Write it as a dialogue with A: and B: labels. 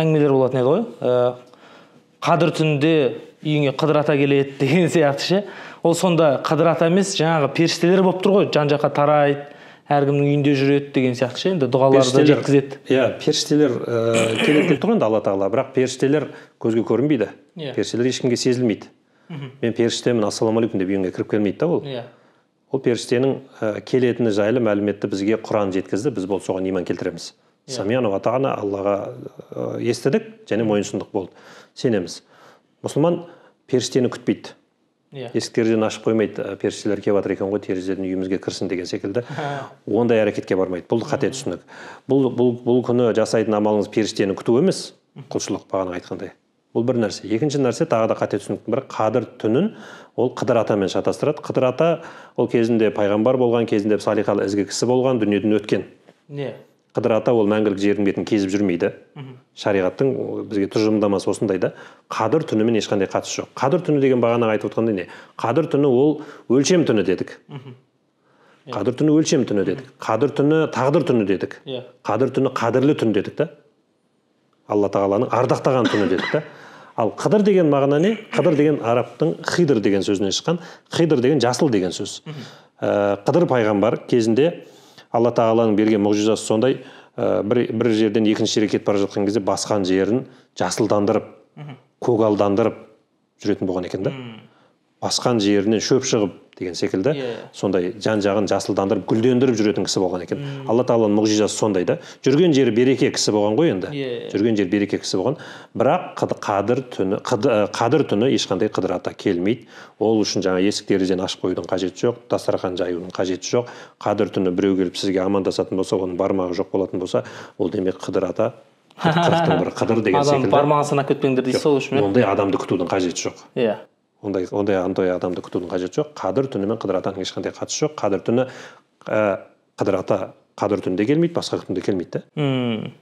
A: әңгімелер болатын еді ғой э, қадір түнінде үйіңе қыдыр ата келеді деген сияқты ше ол сонда қыдыр ата емес жаңағы періштелер болып тұр ғой жан жаққа тарайды әркімнің үйінде жүреді деген сияқты ше енді дұғаларды жеткізеді иә періштелер ыыы э, келеді деп тұр енді алла тағала бірақ періштелер көзге көрінбейді иә періштелер ешкімге сезілмейді мен періштемін ассалаумағалейкум деп үйіңе кіріп келмейді да ол иә ол періштенің ә, келетіні жайлы мәліметті бізге құран жеткізді біз болды соған иман келтіреміз yeah. Иә. самиана аллаға Э, естідік және мойынсұндық болды сенеміз мұсылман періштені күтпейді иә yeah. ашып қоймайды э, періштелер келіп жатыр екен ғой терезеден үйімізге кірсін деген секілді ондай әрекетке бармайды бұл қате түсінік бұл, бұл, бұл күні жасайтын амалыңыз періштені күту емес құлшылық бағана айтқандай бұл бір нәрсе екінші нәрсе тағы да қате түсініктің бірі қадір түнін ол қыдыр атамен шатастырады қыдыр ата ол кезінде пайғамбар болған кезінде салиқалы ізгі кісі болған дүниеден өткен иә қыдыр ата ол мәңгілік жердің бетін кезіп жүрмейді шариғаттың бізге тұжырымдамасы осындай да қадір түнімен ешқандай қатысы жоқ қадір түні деген бағана айтып отырғандай не қадір түні ол өлшем түні дедік иә. қадір түні өлшем түні дедік қадір түні тағдыр түні дедік иә. қадір түні қадірлі түн дедік та алла тағаланың ардақтаған түні дедік та ал қыдыр деген мағына не қыдыр деген арабтың хидр деген сөзінен шыққан хидр деген жасыл деген сөз ә, қыдыр пайғамбар кезінде алла тағаланың берген мұғжизасы сондай ә, бір, бір жерден екінші жерге кетіп бара жатқан кезде басқан жерін жасылдандырып көгалдандырып жүретін болған екен да басқан жерінен шөп шығып деген секілді yeah. Иә. сондай жан жағын жасылдандырып гүлдендіріп жүретін кісі болған екен mm. алла тағаланың мұғжизасы сондай да жүрген жері береке кісі болған ғой енді yeah. Иә. жүрген жері береке кісі болған бірақ қадір түні қадір түні ешқандай қыдыр ата келмейді ол үшін жаңа есік терезені ашып қоюдың қажеті жоқ дастархан жаюдың қажеті жоқ қадір түні біреу келіп сізге амандасатын болса оның бармағы жоқ болатын болса ол демек қыдыр ата бір қыдыр деген секілді адам бармағын санап кетпеңдер дейсіз ғой ондай адамды күтудің қажеті жоқ иә yeah ондай ондай андай адамды күтудің қажеті жоқ қадір түні мен қыдыр атаның ешқандай қатысы жоқ қадір түні ә, қыдыр ата қадір түнде келмейді басқа күнде келмейді да